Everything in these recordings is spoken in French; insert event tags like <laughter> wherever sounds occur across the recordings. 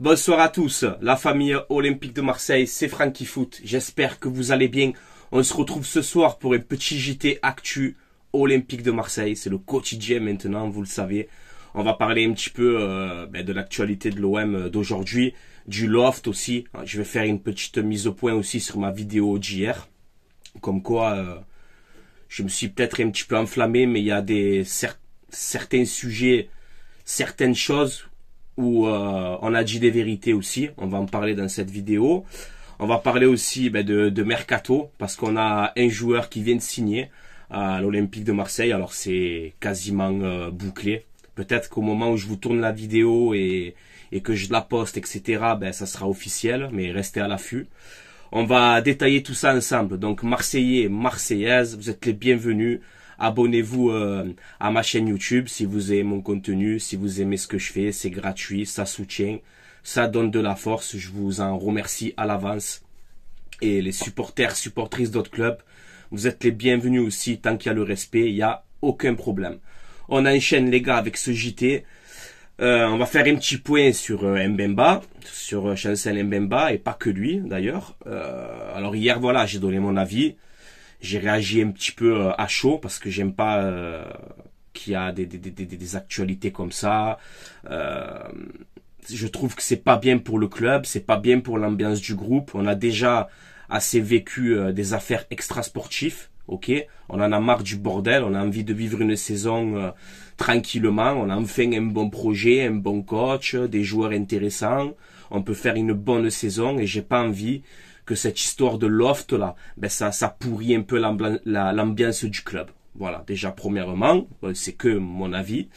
Bonsoir à tous, la famille olympique de Marseille, c'est Frankie Foot. J'espère que vous allez bien. On se retrouve ce soir pour un petit JT actu olympique de Marseille. C'est le quotidien maintenant, vous le savez. On va parler un petit peu euh, ben, de l'actualité de l'OM d'aujourd'hui, du loft aussi. Euh, je vais faire une petite mise au point aussi sur ma vidéo d'hier. Comme quoi, euh, je me suis peut-être un petit peu enflammé, mais il y a des certains sujets, certaines choses où euh, on a dit des vérités aussi. On va en parler dans cette vidéo. On va parler aussi ben, de, mercato parce qu'on a un joueur qui vient de signer euh, à l'Olympique de Marseille. Alors c'est quasiment euh, bouclé. Peut-être qu'au moment où je vous tourne la vidéo et, que je la poste, etc., ben, ça sera officiel, mais restez à l'affût. On va détailler tout ça ensemble. Donc Marseillais, Marseillaise, vous êtes les bienvenus. Abonnez-vous euh, à ma chaîne YouTube si vous aimez mon contenu, si vous aimez ce que je fais, c'est gratuit, ça soutient, ça donne de la force. Je vous en remercie à l'avance. Et les supporters, supportrices d'autres clubs, vous êtes les bienvenus aussi tant qu'il y a le respect, il n'y a aucun problème. On enchaîne les gars avec ce JT. Euh, on va faire un petit point sur euh, Mbemba, sur Chancel Mbemba et pas que lui d'ailleurs. alors hier voilà, j'ai donné mon avis j'ai réagi un petit peu euh, à chaud parce que j'aime pas euh, qu'il y a des, des, des, des, actualités comme ça. Euh, je trouve que c'est pas bien pour le club, c'est pas bien pour l'ambiance du groupe. On a déjà assez vécu euh, des affaires extrasportives. Ok, on en a marre du bordel, on a envie de vivre une saison tranquillement, on a enfin un bon projet, un bon coach, des joueurs intéressants, on peut faire une bonne saison et j'ai pas envie que cette histoire de loft là, ben ça, ça pourrit un peu l'ambiance du club. Voilà, déjà premièrement, euh, c'est que mon avis.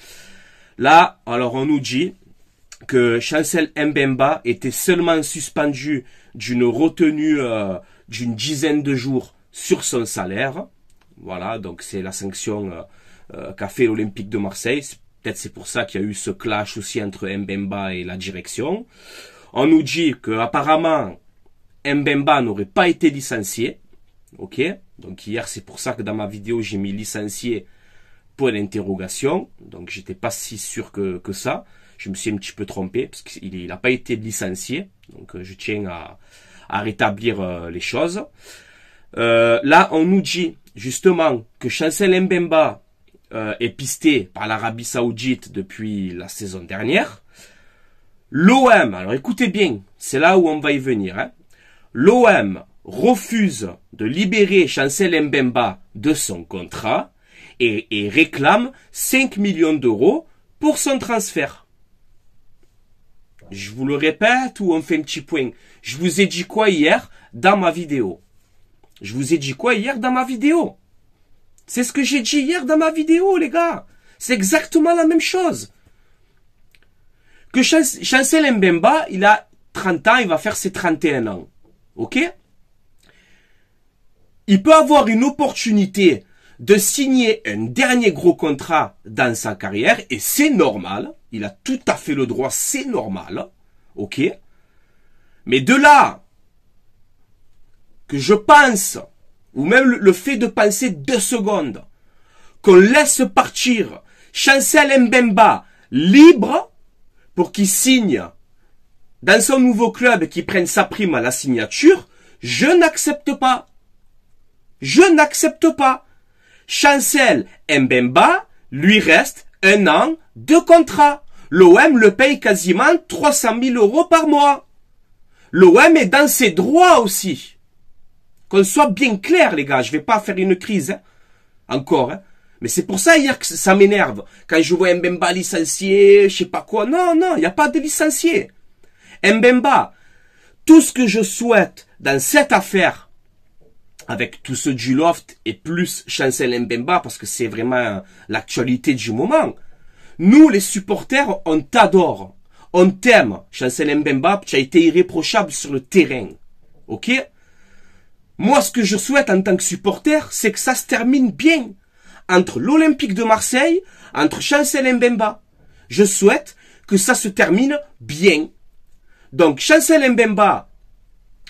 Là, alors on nous dit que Chancel Mbemba était seulement suspendu d'une retenue euh, d'une dizaine de jours sur son salaire. Voilà, donc c'est la sanction euh, qu'a fait l'Olympique de Marseille. Peut-être c'est pour ça qu'il y a eu ce clash aussi entre Mbemba et la direction. On nous dit que apparemment Mbemba n'aurait pas été licencié. Ok Donc hier, c'est pour ça que dans ma vidéo, j'ai mis licencié pour l'interrogation. Donc j'étais pas si sûr que, que, ça. Je me suis un petit peu trompé parce qu'il n'a pas été licencié. Donc euh, je tiens à, rétablir euh, les choses. Euh, là, on nous dit justement que Chancel Mbemba est pisté par l'Arabie Saoudite depuis la saison dernière. L'OM, alors écoutez bien, c'est là où on va y venir. Hein l'OM refuse de libérer Chancel Mbemba de son contrat et, réclame 5 millions d'euros pour son transfert. Je vous le répète ou on fait un petit point. Je vous ai dit quoi hier dans ma vidéo Je vous ai dit quoi hier dans ma vidéo C'est ce que j'ai dit hier dans ma vidéo, les gars. C'est exactement la même chose. Que Chancel Mbemba, il a 30 ans, il va faire ses 31 ans. Ok Il peut avoir une opportunité de signer un dernier gros contrat dans sa carrière, et c'est normal, il a tout à fait le droit, c'est normal, ok Mais de là que je pense, ou même le fait de penser deux secondes, qu'on laisse partir Chancel Mbemba libre pour qu'il signe dans son nouveau club qui prenne sa prime à la signature, je n'accepte pas. Je n'accepte pas. Chancel Mbemba lui reste un an de contrat. L'OM le paye quasiment 300 000 euros par mois. L'OM est dans ses droits aussi. Qu'on soit bien clair, les gars, je vais pas faire une crise. Hein. Encore. Hein. Mais c'est pour ça hier que ça m'énerve. Quand je vois Mbemba licencié, je sais pas quoi. Non, non, il n'y a pas de licencié. Mbemba, tout ce que je souhaite dans cette affaire, avec tout ce du loft et plus Chancel Mbemba, parce que c'est vraiment l'actualité du moment, nous les supporters, on t'adore, on t'aime. Chancel Mbemba, tu as été irréprochable sur le terrain. Ok Moi, ce que je souhaite en tant que supporter, c'est que ça se termine bien entre l'Olympique de Marseille, entre Chancel Mbemba. Je souhaite que ça se termine bien. Donc, Chancel Mbemba,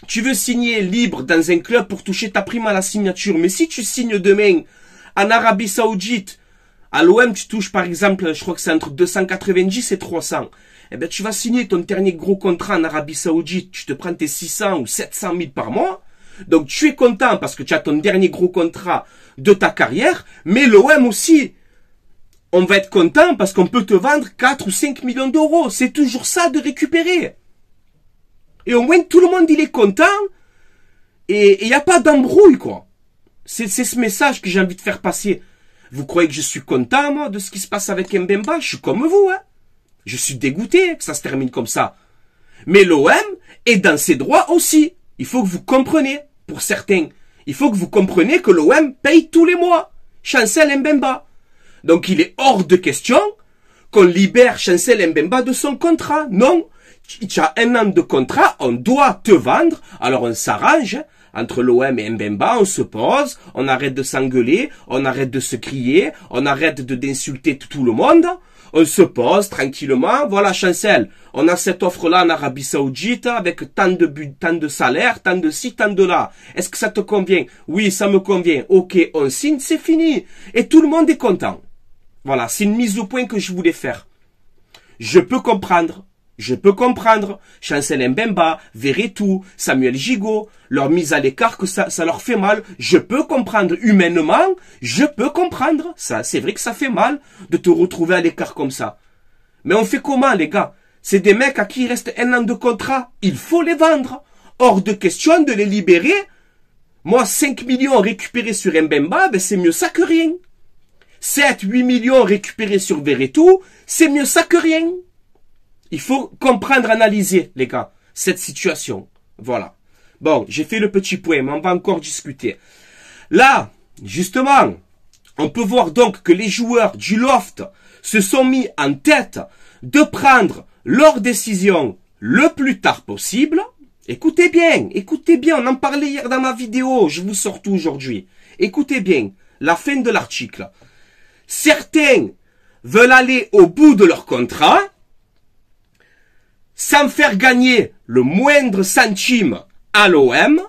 tu veux signer libre dans un club pour toucher ta prime à la signature. Mais si tu signes demain en Arabie Saoudite, à l'OM, tu touches par exemple, je crois que c'est entre 290 et 300. Eh bien, tu vas signer ton dernier gros contrat en Arabie Saoudite. Tu te prends tes 600 ou 700 000 par mois. Donc, tu es content parce que tu as ton dernier gros contrat de ta carrière. Mais l'OM aussi, on va être content parce qu'on peut te vendre 4 ou 5 millions d'euros. C'est toujours ça de récupérer. Et au moins, tout le monde, il est content. Et il n'y a pas d'embrouille, quoi. C'est ce message que j'ai envie de faire passer. Vous croyez que je suis content, moi, de ce qui se passe avec Mbemba Je suis comme vous, hein. Je suis dégoûté que ça se termine comme ça. Mais l'OM est dans ses droits aussi. Il faut que vous compreniez, pour certains. Il faut que vous compreniez que l'OM paye tous les mois. Chancel Mbemba. Donc il est hors de question qu'on libère Chancel Mbemba de son contrat. Non, tu as un an de contrat, on doit te vendre, alors on s'arrange entre l'OM et Mbemba, on se pose, on arrête de s'engueuler, on arrête de se crier, on arrête de d'insulter tout le monde, on se pose tranquillement, voilà Chancel, on a cette offre-là en Arabie Saoudite avec tant de buts, tant de salaire, tant de ci, tant de là. Est-ce que ça te convient Oui, ça me convient. Ok, on signe, c'est fini. Et tout le monde est content. Voilà, c'est une mise au point que je voulais faire. Je peux comprendre je peux comprendre Chancel Mbemba, Veretout, Samuel Gigot, leur mise à l'écart que ça, ça leur fait mal. Je peux comprendre humainement, je peux comprendre ça. C'est vrai que ça fait mal de te retrouver à l'écart comme ça. Mais on fait comment les gars C'est des mecs à qui il reste un an de contrat. Il faut les vendre. Hors de question de les libérer. Moi, 5 millions récupérés sur Mbemba, ben, c'est mieux ça que rien. 7, 8 millions récupérés sur Veretout, c'est mieux ça que rien. Il faut comprendre, analyser, les gars, cette situation. Voilà. Bon, j'ai fait le petit point, mais on va encore discuter. Là, justement, on peut voir donc que les joueurs du loft se sont mis en tête de prendre leur décision le plus tard possible. Écoutez bien, écoutez bien, on en parlait hier dans ma vidéo, je vous sors tout aujourd'hui. Écoutez bien, la fin de l'article. Certains veulent aller au bout de leur contrat, sans faire gagner le moindre centime à l'OM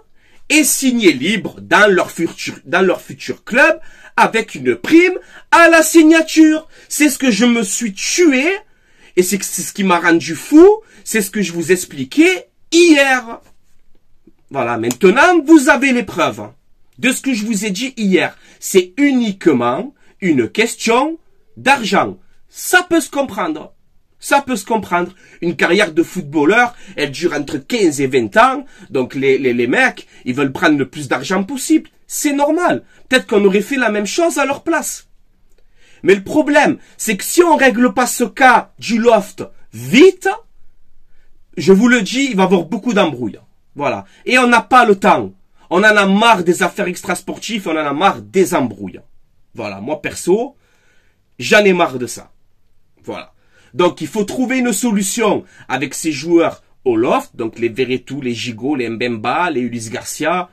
et signer libre dans leur futur, dans leur futur club avec une prime à la signature. C'est ce que je me suis tué et c'est ce qui m'a rendu fou. C'est ce que je vous expliquais hier. Voilà, maintenant vous avez les preuves de ce que je vous ai dit hier. C'est uniquement une question d'argent. Ça peut se comprendre. Ça peut se comprendre. Une carrière de footballeur, elle dure entre 15 et 20 ans. Donc les, les, mecs, ils veulent prendre le plus d'argent possible. C'est normal. Peut-être qu'on aurait fait la même chose à leur place. Mais le problème, c'est que si on règle pas ce cas du loft vite, je vous le dis, il va y avoir beaucoup d'embrouilles. Voilà. Et on n'a pas le temps. On en a marre des affaires extrasportives, on en a marre des embrouilles. Voilà. Moi, perso, j'en ai marre de ça. Voilà. Donc il faut trouver une solution avec ces joueurs au loft, donc les Veretout, les Gigot, les Mbemba, les Ulysse Garcia,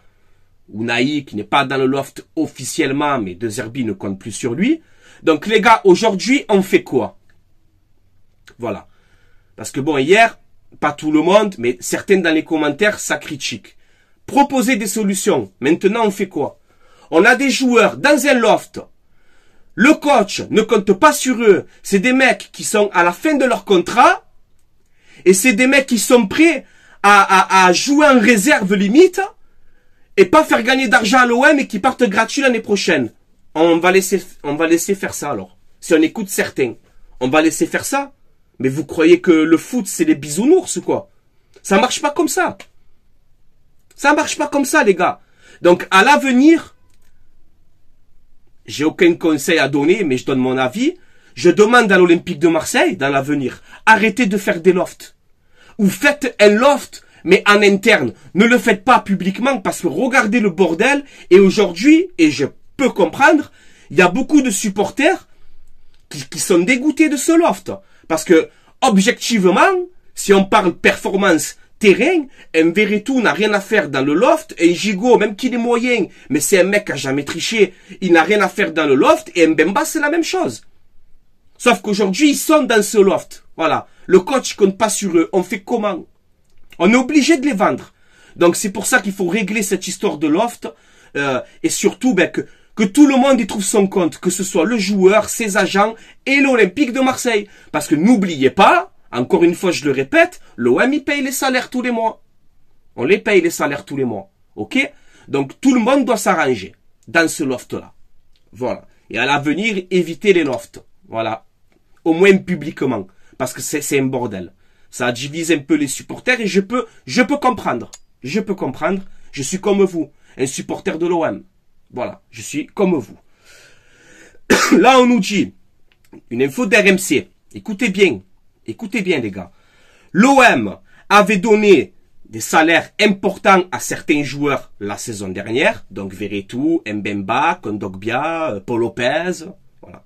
ou Naï, qui n'est pas dans le loft officiellement, mais De Zerbi ne compte plus sur lui. Donc les gars, aujourd'hui, on fait quoi Voilà. Parce que bon, hier, pas tout le monde, mais certains dans les commentaires, ça critique. Proposer des solutions. Maintenant, on fait quoi On a des joueurs dans un loft le coach ne compte pas sur eux. C'est des mecs qui sont à la fin de leur contrat et c'est des mecs qui sont prêts à, jouer en réserve limite et pas faire gagner d'argent à l'OM et qui partent gratuits l'année prochaine. On va laisser, on va laisser faire ça alors. Si on écoute certains, on va laisser faire ça. Mais vous croyez que le foot c'est les bisounours ou quoi Ça marche pas comme ça. Ça marche pas comme ça les gars. Donc à l'avenir, j'ai aucun conseil à donner, mais je donne mon avis. Je demande à l'Olympique de Marseille, dans l'avenir, arrêtez de faire des lofts. Ou faites un loft, mais en interne. Ne le faites pas publiquement, parce que regardez le bordel. Et aujourd'hui, et je peux comprendre, il y a beaucoup de supporters qui, qui sont dégoûtés de ce loft. Parce que, objectivement, si on parle performance terrain, un Veretout n'a rien à faire dans le loft, un Gigot, même qu'il est moyen, mais c'est un mec qui a jamais triché, il n'a rien à faire dans le loft, et un Bemba, c'est la même chose. Sauf qu'aujourd'hui, ils sont dans ce loft. Voilà. Le coach compte pas sur eux. On fait comment On est obligé de les vendre. Donc c'est pour ça qu'il faut régler cette histoire de loft. Euh, et surtout, ben, que, que tout le monde y trouve son compte, que ce soit le joueur, ses agents et l'Olympique de Marseille. Parce que n'oubliez pas, encore une fois, je le répète, l'OM, il paye les salaires tous les mois. On les paye les salaires tous les mois. OK Donc, tout le monde doit s'arranger dans ce loft-là. Voilà. Et à l'avenir, éviter les lofts. Voilà. Au moins publiquement. Parce que c'est un bordel. Ça divise un peu les supporters et je peux, je peux comprendre. Je peux comprendre. Je suis comme vous. Un supporter de l'OM. Voilà. Je suis comme vous. <coughs> Là, on nous dit, une info d'RMC. Écoutez bien, Écoutez bien les gars. L'OM avait donné des salaires importants à certains joueurs la saison dernière, donc Veretout, Mbemba, Kondogbia, euh, Paul Lopez, voilà.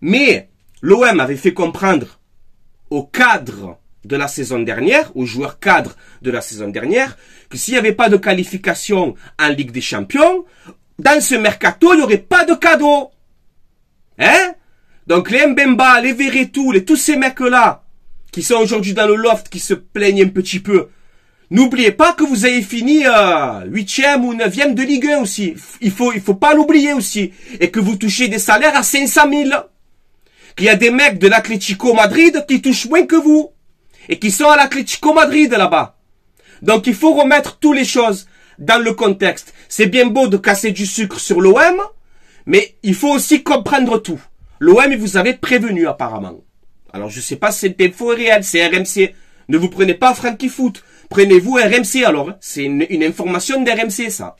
Mais l'OM avait fait comprendre au cadre de la saison dernière, aux joueurs cadres de la saison dernière, que s'il n'y avait pas de qualification en Ligue des Champions, dans ce mercato, il n'y aurait pas de cadeau. Hein donc les Mbemba, les Veretout, les, tous ces mecs-là qui sont aujourd'hui dans le loft, qui se plaignent un petit peu. N'oubliez pas que vous avez fini euh, huitième ou neuvième de Ligue 1 aussi. Il faut, il faut pas l'oublier aussi. Et que vous touchez des salaires à 500 000. Qu'il y a des mecs de l'Atletico Madrid qui touchent moins que vous. Et qui sont à l'Atletico Madrid là-bas. Donc il faut remettre toutes les choses dans le contexte. C'est bien beau de casser du sucre sur l'OM, mais il faut aussi comprendre tout. L'OM vous avait prévenu apparemment. Alors je sais pas si c'était le réel, c'est RMC. Ne vous prenez pas Frankie Foot. Prenez-vous RMC alors. Hein. C'est une, information d'RMC ça.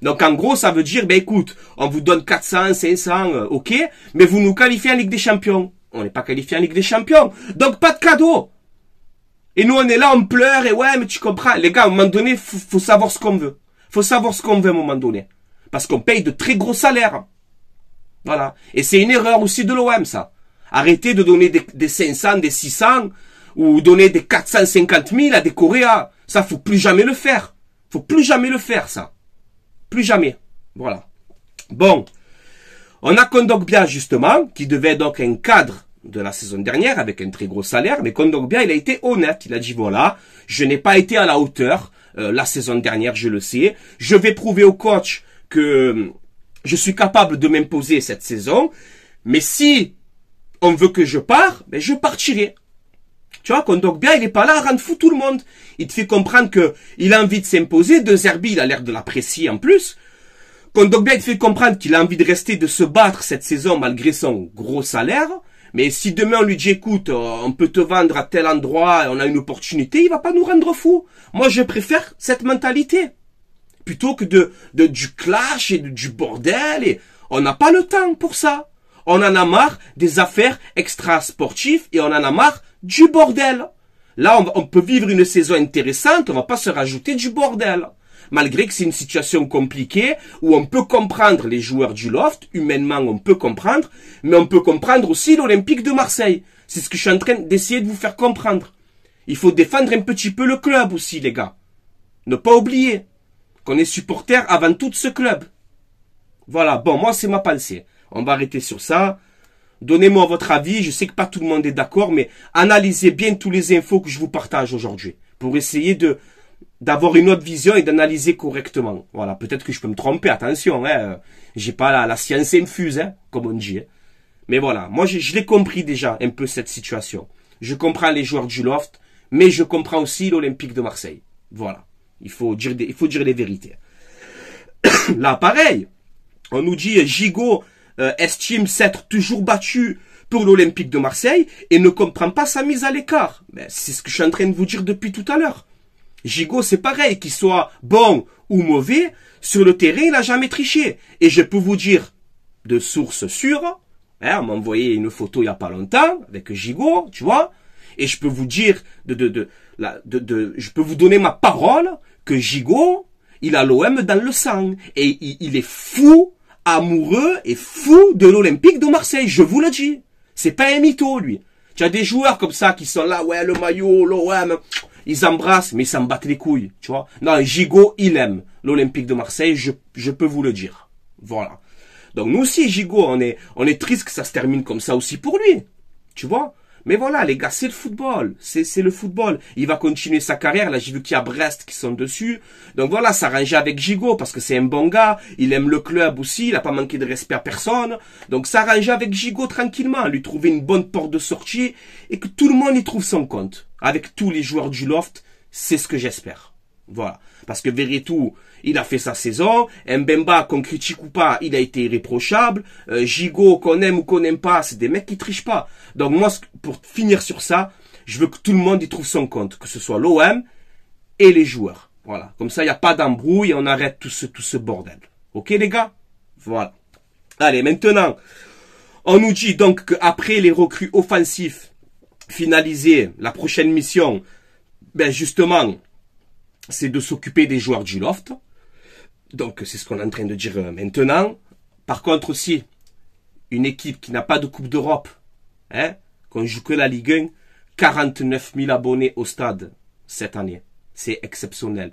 Donc en gros ça veut dire, ben écoute, on vous donne 400, 500, euh, ok, mais vous nous qualifiez en Ligue des Champions. On n'est pas qualifié en Ligue des Champions. Donc pas de cadeau. Et nous on est là, on pleure et ouais mais tu comprends. Les gars, à un moment donné, faut, faut savoir ce qu'on veut. Faut savoir ce qu'on veut à un moment donné. Parce qu'on paye de très gros salaires. Voilà. Et c'est une erreur aussi de l'OM, ça. Arrêter de donner des, 500, des 600, ou donner des 450 000 à des Coréens. Ça, faut plus jamais le faire. Faut plus jamais le faire, ça. Plus jamais. Voilà. Bon. On a Kondogbia, justement, qui devait donc un cadre de la saison dernière avec un très gros salaire, mais Kondogbia, il a été honnête. Il a dit, voilà, je n'ai pas été à la hauteur euh, la saison dernière, je le sais. Je vais prouver au coach que je suis capable de m'imposer cette saison, mais si on veut que je pars, ben je partirai. Tu vois, Kondogbia, il est pas là à rendre fou tout le monde. Il te fait comprendre que il a envie de s'imposer. De Zerbi, il a l'air de l'apprécier en plus. Kondogbia, il te fait comprendre qu'il a envie de rester, de se battre cette saison malgré son gros salaire. Mais si demain on lui dit écoute, euh, on peut te vendre à tel endroit, on a une opportunité, il va pas nous rendre fou. Moi, je préfère cette mentalité plutôt que de, du clash et du bordel. Et on n'a pas le temps pour ça. On en a marre des affaires extra-sportives et on en a marre du bordel. Là, on, on, peut vivre une saison intéressante, on va pas se rajouter du bordel. Malgré que c'est une situation compliquée où on peut comprendre les joueurs du loft, humainement on peut comprendre, mais on peut comprendre aussi l'Olympique de Marseille. C'est ce que je suis en train d'essayer de vous faire comprendre. Il faut défendre un petit peu le club aussi, les gars. Ne pas oublier qu'on est supporter avant tout ce club. Voilà, bon, moi c'est ma pensée. On va arrêter sur ça. Donnez-moi votre avis, je sais que pas tout le monde est d'accord, mais analysez bien toutes les infos que je vous partage aujourd'hui pour essayer de d'avoir une autre vision et d'analyser correctement. Voilà, peut-être que je peux me tromper, attention, hein, euh, j'ai pas la, la, science infuse, hein, comme on dit. Hein. Mais voilà, moi je, je l'ai compris déjà un peu cette situation. Je comprends les joueurs du loft, mais je comprends aussi l'Olympique de Marseille. Voilà. Il faut dire, il faut dire les vérités. <coughs> Là, pareil, on nous dit euh, Gigot euh, estime s'être toujours battu pour l'Olympique de Marseille et ne comprend pas sa mise à l'écart. Ben, c'est ce que je suis en train de vous dire depuis tout à l'heure. Gigot, c'est pareil, qu'il soit bon ou mauvais, sur le terrain, il n'a jamais triché. Et je peux vous dire, de source sûre, hein, on m'a envoyé une photo il n'y a pas longtemps, avec Gigot, tu vois, et je peux vous dire, de, de, la, je peux vous donner ma parole que Gigot, il a l'OM dans le sang. Et il, est fou, amoureux et fou de l'Olympique de Marseille. Je vous le dis. C'est pas un mytho, lui. Tu as des joueurs comme ça qui sont là, ouais, le maillot, l'OM. Ils embrassent, mais ils s'en battent les couilles, tu vois. Non, Gigot, il aime l'Olympique de Marseille, je, je peux vous le dire. Voilà. Donc nous aussi, Gigot, on est, on est triste que ça se termine comme ça aussi pour lui. Tu vois mais voilà, les gars, c'est le football. C'est le football. Il va continuer sa carrière. Là, j'ai vu qu'il y a Brest qui sont dessus. Donc voilà, s'arranger avec Gigot parce que c'est un bon gars. Il aime le club aussi. Il n'a pas manqué de respect à personne. Donc s'arranger avec Gigot tranquillement. Lui trouver une bonne porte de sortie et que tout le monde y trouve son compte. Avec tous les joueurs du loft, c'est ce que j'espère. Voilà. Parce que tout il a fait sa saison. Mbemba, qu'on critique ou pas, il a été irréprochable. Euh, Gigot, qu'on aime ou qu'on n'aime pas, c'est des mecs qui trichent pas. Donc moi, pour finir sur ça, je veux que tout le monde y trouve son compte, que ce soit l'OM et les joueurs. Voilà. Comme ça, il n'y a pas d'embrouille et on arrête tout ce, bordel. Ok les gars Voilà. Allez, maintenant, on nous dit donc qu'après les recrues offensifs finalisés, la prochaine mission, ben justement, c'est de s'occuper des joueurs du loft. Donc c'est ce qu'on est en train de dire euh, maintenant. Par contre aussi, une équipe qui n'a pas de Coupe d'Europe, hein, qu'on joue que la Ligue 1, 49 000 abonnés au stade cette année. C'est exceptionnel.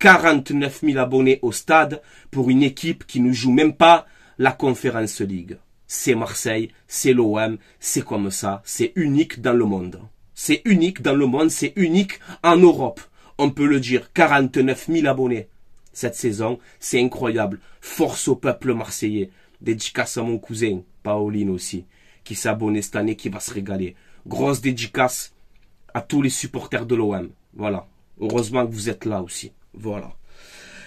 49 000 abonnés au stade pour une équipe qui ne joue même pas la Conférence League. C'est Marseille, c'est l'OM, c'est comme ça, c'est unique dans le monde. C'est unique dans le monde, c'est unique en Europe. On peut le dire, 49 000 abonnés cette saison. C'est incroyable. Force au peuple marseillais. Dédicace à mon cousin, Pauline aussi, qui s'abonne cette année, qui va se régaler. Grosse dédicace à tous les supporters de l'OM. Voilà. Heureusement que vous êtes là aussi. Voilà.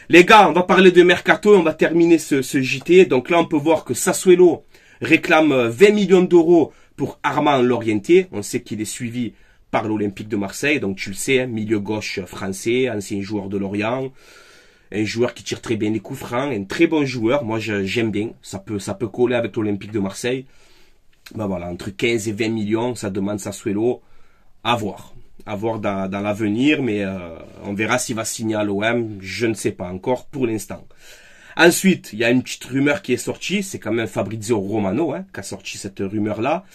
Les gars, on va parler de Mercato, on va terminer ce, ce JT. Donc là, on peut voir que Sassuelo réclame 20 euh, millions d'euros pour Armand Lorientier. On sait qu'il est suivi par l'Olympique de Marseille, donc tu le sais, hein, milieu gauche français, ancien joueur de Lorient un joueur qui tire très bien les coups francs, un très bon joueur. Moi, j'aime bien. Ça peut, ça peut coller avec l'Olympique de Marseille. Ben voilà, entre 15 et 20 millions, ça demande Sassuelo. À voir. À voir dans, l'avenir, mais euh, on verra s'il va signer à l'OM. Je ne sais pas encore pour l'instant. Ensuite, il y a une petite rumeur qui est sortie. C'est quand même Fabrizio Romano hein, qui a sorti cette rumeur-là.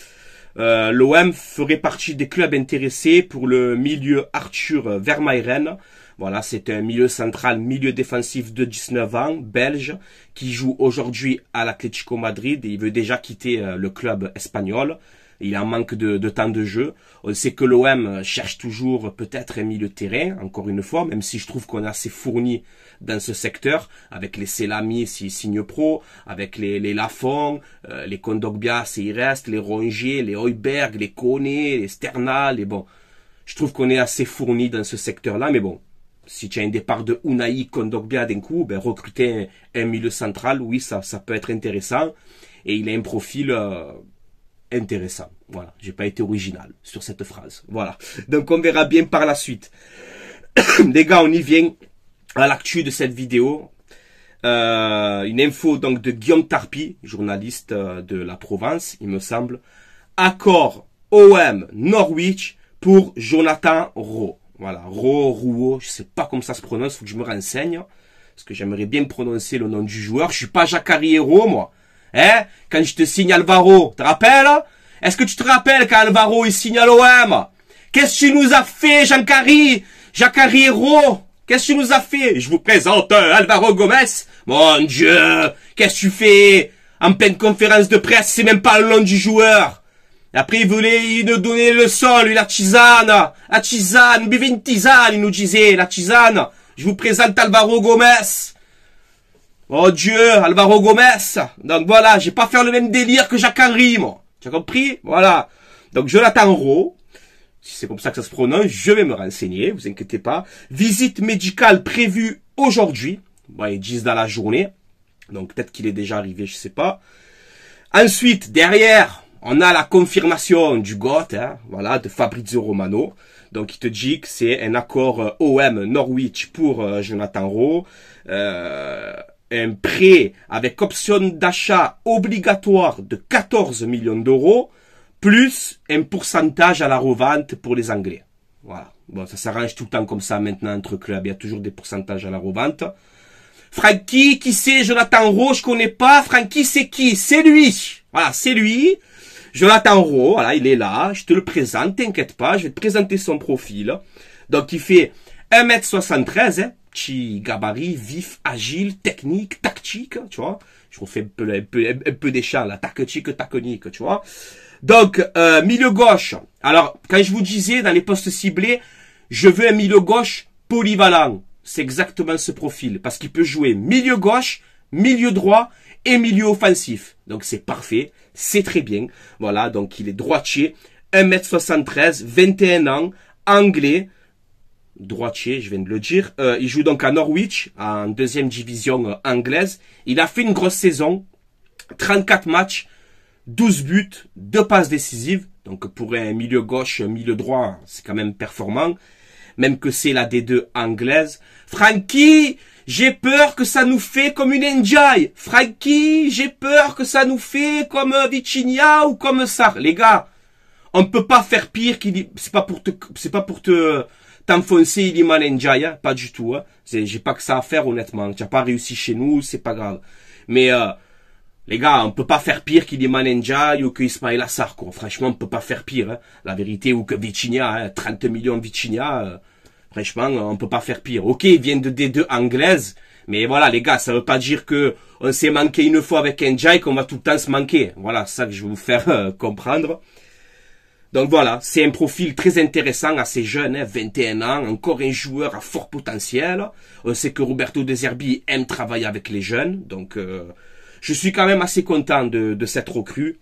Euh, L'OM ferait partie des clubs intéressés pour le milieu Arthur Vermeyren. Voilà, c'est un milieu central, milieu défensif de 19 ans, belge, qui joue aujourd'hui à l'Atlético Madrid et il veut déjà quitter euh, le club espagnol. Il en manque de, temps de jeu. On sait que l'OM cherche toujours peut-être un milieu terrain, encore une fois, même si je trouve qu'on est assez fourni dans ce secteur, avec les Selami s'ils signent pro, avec les, les Lafont, euh, les Kondogbia s'ils restent, les Rongier, les Heuberg, les Koné, les Sternal, et bon. Je trouve qu'on est assez fourni dans ce secteur-là, mais bon, si tu as un départ de Unai Kondogbia d'un ben, coup, recruter un, milieu central, oui, ça, ça peut être intéressant. Et il a un profil euh, intéressant. Voilà, j'ai pas été original sur cette phrase. Voilà. Donc on verra bien par la suite. <coughs> Les gars, on y vient à l'actu de cette vidéo. Euh, une info donc de Guillaume Tarpi, journaliste euh, de la Provence, il me semble. Accord OM Norwich pour Jonathan Rowe. Voilà, Ro, Rouo, je sais pas comment ça se prononce, faut que je me renseigne. Parce que j'aimerais bien prononcer le nom du joueur. Je suis pas Hero, moi. Hein Quand je te signe Alvaro, te rappelles Est-ce que tu te rappelles quand Alvaro il signe à l'OM Qu'est-ce que tu nous as fait, Jacari Hero, Qu'est-ce que tu nous as fait Je vous présente euh, Alvaro Gomez. Mon Dieu Qu'est-ce que tu fais En pleine conférence de presse, c'est même pas le nom du joueur. Après, il voulait nous donner le sol, lui, la tisane. La tisane, une il nous disait, la Je vous présente Alvaro Gomez. Oh Dieu, Alvaro Gomez. Donc voilà, j'ai pas fait le même délire que Jacques Henry, moi. Tu as compris Voilà. Donc je en Rowe, si c'est comme ça que ça se prononce, je vais me renseigner, vous inquiétez pas. Visite médicale prévue aujourd'hui. Bon, ils disent dans la journée. Donc peut-être qu'il est déjà arrivé, je sais pas. Ensuite, derrière, on a la confirmation du GOT, hein, voilà, de Fabrizio Romano. Donc il te dit que c'est un accord euh, OM Norwich pour euh, Jonathan Rowe. Euh, un prêt avec option d'achat obligatoire de 14 millions d'euros, plus un pourcentage à la revente pour les Anglais. Voilà. Bon, ça s'arrange tout le temps comme ça maintenant entre clubs. Il y a toujours des pourcentages à la revente. Frankie, qui c'est Jonathan Rowe, je connais pas. Frankie, c'est qui C'est lui. Voilà, c'est lui. Jonathan Rowe, voilà, il est là, je te le présente, t'inquiète pas, je vais te présenter son profil. Donc il fait 1m73, hein, petit gabarit, vif, agile, technique, tactique, hein, tu vois. Je refais un peu, un peu, un des là, hein, tactique, taconique, tu vois. Donc, euh, milieu gauche. Alors, quand je vous disais dans les postes ciblés, je veux un milieu gauche polyvalent. C'est exactement ce profil, parce qu'il peut jouer milieu gauche, milieu droit et milieu offensif. Donc c'est parfait, c'est très bien. Voilà, donc il est droitier, 1m73, 21 ans, anglais, droitier, je viens de le dire. Euh, il joue donc à Norwich, en deuxième division euh, anglaise. Il a fait une grosse saison, 34 matchs, 12 buts, 2 passes décisives. Donc pour un milieu gauche, milieu droit, c'est quand même performant. Même que c'est la D2 anglaise. Frankie j'ai peur que ça nous fait comme une Enjoy. Frankie, j'ai peur que ça nous fait comme euh, Vicinia ou comme ça. Les gars, on ne peut pas faire pire qu'il C'est pas pour te, c'est pas pour te, t'enfoncer Iliman Enjoy, hein. Pas du tout, hein. J'ai pas que ça à faire, honnêtement. Tu n'as pas réussi chez nous, c'est pas grave. Mais, euh, les gars, on peut pas faire pire qu'il qu'Iliman Enjoy ou que Ismail Assar, Franchement, on peut pas faire pire, hein. La vérité, ou que Vicinia, hein. 30 millions de Franchement, on peut pas faire pire. Ok, il vient de D2 anglaise, mais voilà, les gars, ça veut pas dire que on s'est manqué une fois avec un jack, qu'on va tout le temps se manquer. Voilà, ça que je vais vous faire euh, comprendre. Donc voilà, c'est un profil très intéressant, à ces jeunes. 21 hein, ans, encore un joueur à fort potentiel. On sait que Roberto Deserbi aime travailler avec les jeunes, donc euh, je suis quand même assez content de, de cette recrue.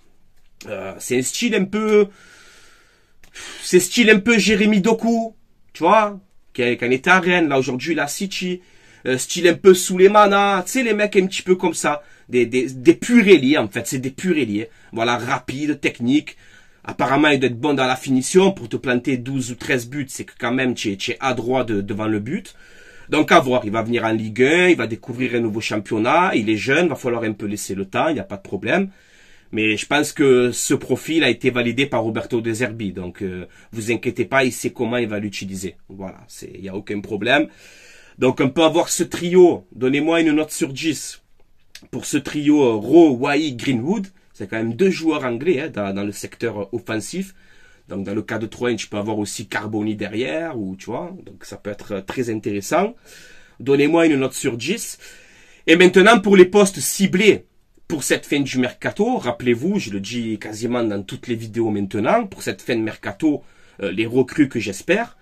Euh, c'est un style un peu... C'est style un peu Jérémy Doku, tu vois qui un était à Rennes, là aujourd'hui la City, euh, style un peu sous les manas, tu sais les mecs un petit peu comme ça, des, des, des pureliers en fait, c'est des pureliers, voilà, rapide, technique, apparemment il doit être bon dans la finition, pour te planter 12 ou 13 buts, c'est que quand même tu es, es, à droit de, devant le but, donc à voir, il va venir en Ligue 1, il va découvrir un nouveau championnat, il est jeune, va falloir un peu laisser le temps, il n'y a pas de problème, mais je pense que ce profil a été validé par Roberto De Zerbi. Donc, euh, vous inquiétez pas, il sait comment il va l'utiliser. Voilà, il n'y a aucun problème. Donc, on peut avoir ce trio. Donnez-moi une note sur 10 pour ce trio euh, Ro, Wai, Greenwood. C'est quand même deux joueurs anglais hein, dans, le secteur euh, offensif. Donc, dans le cas de Troyes, tu peux avoir aussi Carboni derrière, ou tu vois. Donc, ça peut être très intéressant. Donnez-moi une note sur 10. Et maintenant, pour les postes ciblés, pour cette fin du mercato, rappelez-vous, je le dis quasiment dans toutes les vidéos maintenant, pour cette fin de mercato, euh, les recrues que j'espère,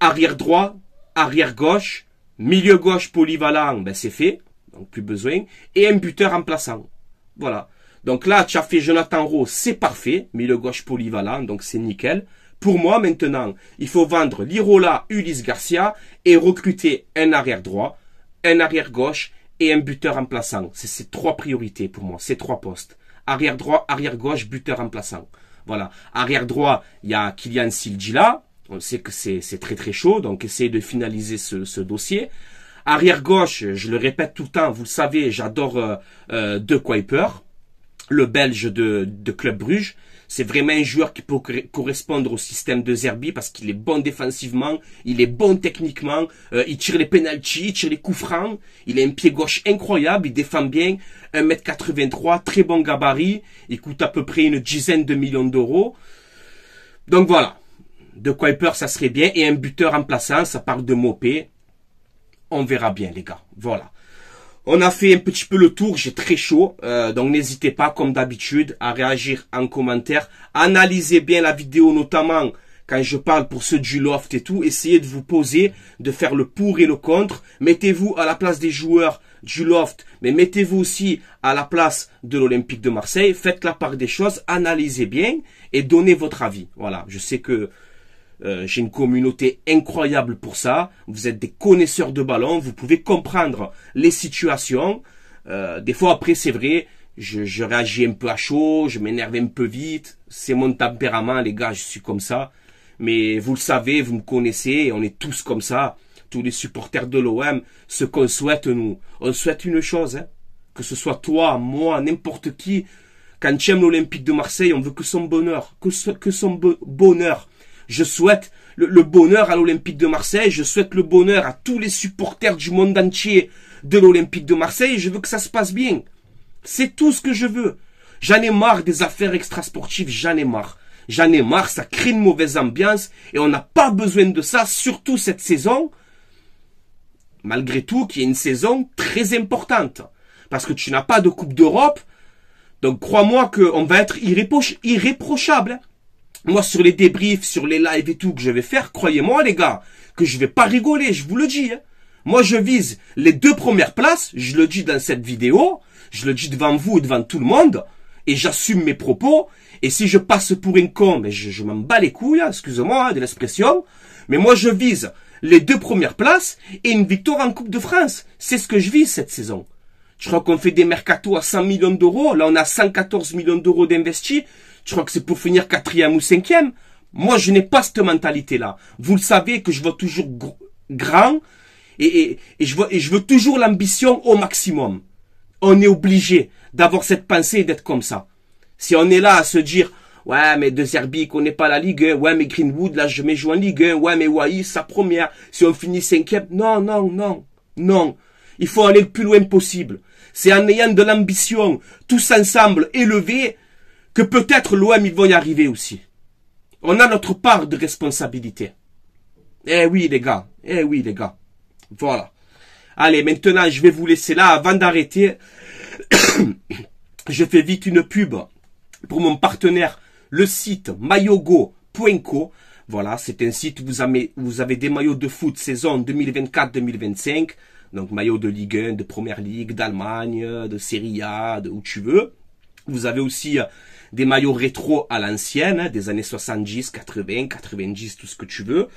arrière droit, arrière gauche, milieu gauche polyvalent, ben c'est fait, donc plus besoin, et un buteur remplaçant. Voilà. Donc là, tu as fait Jonathan Rowe, c'est parfait, milieu gauche polyvalent, donc c'est nickel. Pour moi, maintenant, il faut vendre Lirola, Ulysse Garcia et recruter un arrière droit, un arrière gauche et un buteur remplaçant. C'est ces trois priorités pour moi, ces trois postes. Arrière droit, arrière gauche, buteur remplaçant. Voilà. Arrière droit, il y a Kylian Sildjila. On sait que c'est très très chaud, donc essayez de finaliser ce, dossier. Arrière gauche, je le répète tout le temps, vous le savez, j'adore euh, euh De le Belge de, de Club Bruges. C'est vraiment un joueur qui peut correspondre au système de Zerbi parce qu'il est bon défensivement, il est bon techniquement, euh, il tire les pénalties, il tire les coups francs, il a un pied gauche incroyable, il défend bien, 1m83, très bon gabarit, il coûte à peu près une dizaine de millions d'euros. Donc voilà, de Kuiper ça serait bien, et un buteur remplaçant, ça parle de Mopé, on verra bien les gars, voilà. On a fait un petit peu le tour, j'ai très chaud, euh, donc n'hésitez pas comme d'habitude à réagir en commentaire. Analysez bien la vidéo, notamment quand je parle pour ceux du loft et tout. Essayez de vous poser, de faire le pour et le contre. Mettez-vous à la place des joueurs du loft, mais mettez-vous aussi à la place de l'Olympique de Marseille. Faites la part des choses, analysez bien et donnez votre avis. Voilà, je sais que euh, j'ai une communauté incroyable pour ça. Vous êtes des connaisseurs de ballon, vous pouvez comprendre les situations. Euh, des fois après, c'est vrai, je, réagis un peu à chaud, je m'énerve un peu vite. C'est mon tempérament, les gars, je suis comme ça. Mais vous le savez, vous me connaissez, on est tous comme ça. Tous les supporters de l'OM, ce qu'on souhaite, nous, on souhaite une chose, hein. que ce soit toi, moi, n'importe qui, quand tu aimes l'Olympique de Marseille, on veut que son bonheur, que, que son bonheur. Je souhaite le, bonheur à l'Olympique de Marseille. Je souhaite le bonheur à tous les supporters du monde entier de l'Olympique de Marseille. Je veux que ça se passe bien. C'est tout ce que je veux. J'en ai marre des affaires extrasportives. J'en ai marre. J'en ai marre. Ça crée une mauvaise ambiance. Et on n'a pas besoin de ça, surtout cette saison. Malgré tout, qui est une saison très importante. Parce que tu n'as pas de Coupe d'Europe. Donc crois-moi qu'on va être irréprochable moi sur les débriefs, sur les lives et tout que je vais faire, croyez-moi les gars, que je vais pas rigoler, je vous le dis. Hein. Moi je vise les deux premières places, je le dis dans cette vidéo, je le dis devant vous et devant tout le monde, et j'assume mes propos, et si je passe pour un con, je, m'en bats les couilles, hein, excusez-moi hein, de l'expression, mais moi je vise les deux premières places et une victoire en Coupe de France. C'est ce que je vise cette saison. Je crois qu'on fait des mercato à 100 millions d'euros. Là, on a 114 millions d'euros d'investis. Je crois que c'est pour finir quatrième ou cinquième Moi, je n'ai pas cette mentalité-là. Vous le savez que je vois toujours grand et, et, et, je, veux, et je veux toujours l'ambition au maximum. On est obligé d'avoir cette pensée et d'être comme ça. Si on est là à se dire, ouais, mais De on n'est pas la Ligue 1, ouais, mais Greenwood, là, je mets joue en Ligue 1, ouais, mais Wai, sa première, si on finit cinquième, non, non, non, non. Il faut aller le plus loin possible. C'est en ayant de l'ambition, tous ensemble, élevés, que peut-être l'OM, ils vont y arriver aussi. On a notre part de responsabilité. Eh oui, les gars. Eh oui, les gars. Voilà. Allez, maintenant, je vais vous laisser là. Avant d'arrêter, <coughs> je fais vite une pub pour mon partenaire, le site mayogo.co. Voilà, c'est un site où vous avez, vous avez des maillots de foot saison 2024-2025. Donc, maillots de Ligue 1, de Première Ligue, d'Allemagne, de Serie A, de où tu veux. Vous avez aussi euh, des maillots rétro à l'ancienne, des années 70, 80, 90, tout ce que tu veux.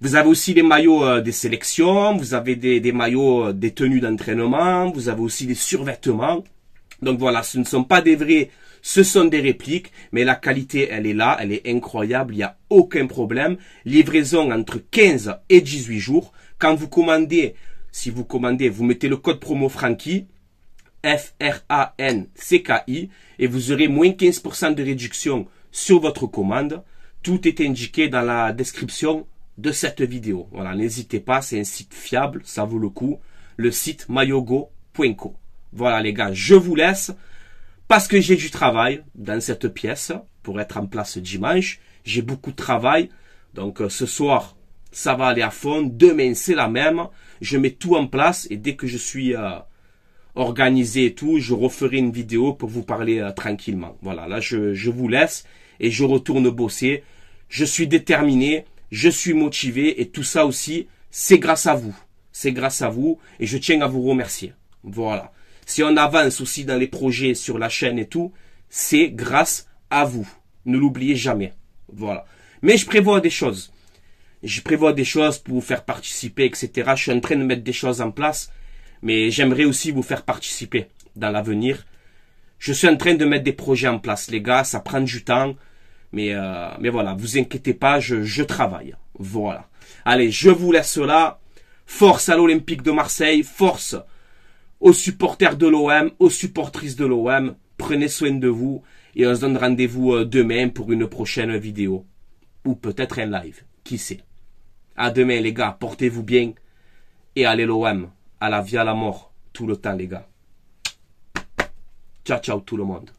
Vous avez aussi des maillots de euh, des sélections, vous avez des, maillots euh, des tenues d'entraînement, vous avez aussi des survêtements. Donc voilà, ce ne sont pas des vrais, ce sont des répliques, mais la qualité, elle est là, elle est incroyable, il n'y a aucun problème. Livraison entre 15 et 18 jours. Quand vous commandez, si vous commandez, vous mettez le code promo Frankie, F-R-A-N-C-K-I et vous aurez moins 15% de réduction sur votre commande. Tout est indiqué dans la description de cette vidéo. Voilà, n'hésitez pas, c'est un site fiable, ça vaut le coup. Le site mayogo.co. Voilà les gars, je vous laisse parce que j'ai du travail dans cette pièce pour être en place dimanche. J'ai beaucoup de travail. Donc euh, ce soir, ça va aller à fond. Demain, c'est la même. Je mets tout en place et dès que je suis... Euh, organisé et tout, je referai une vidéo pour vous parler euh, tranquillement. Voilà, là je, je, vous laisse et je retourne bosser. Je suis déterminé, je suis motivé et tout ça aussi, c'est grâce à vous. C'est grâce à vous et je tiens à vous remercier. Voilà. Si on avance aussi dans les projets sur la chaîne et tout, c'est grâce à vous. Ne l'oubliez jamais. Voilà. Mais je prévois des choses. Je prévois des choses pour vous faire participer, etc. Je suis en train de mettre des choses en place mais j'aimerais aussi vous faire participer dans l'avenir. Je suis en train de mettre des projets en place, les gars, ça prend du temps, mais, euh, mais voilà, vous inquiétez pas, je, travaille. Voilà. Allez, je vous laisse là. Force à l'Olympique de Marseille, force aux supporters de l'OM, aux supportrices de l'OM. Prenez soin de vous et on se donne rendez-vous euh, demain pour une prochaine vidéo ou peut-être un live, qui sait. À demain les gars, portez-vous bien et allez l'OM à la vie, à la mort, tout le temps, les gars. Ciao, ciao, tout le monde.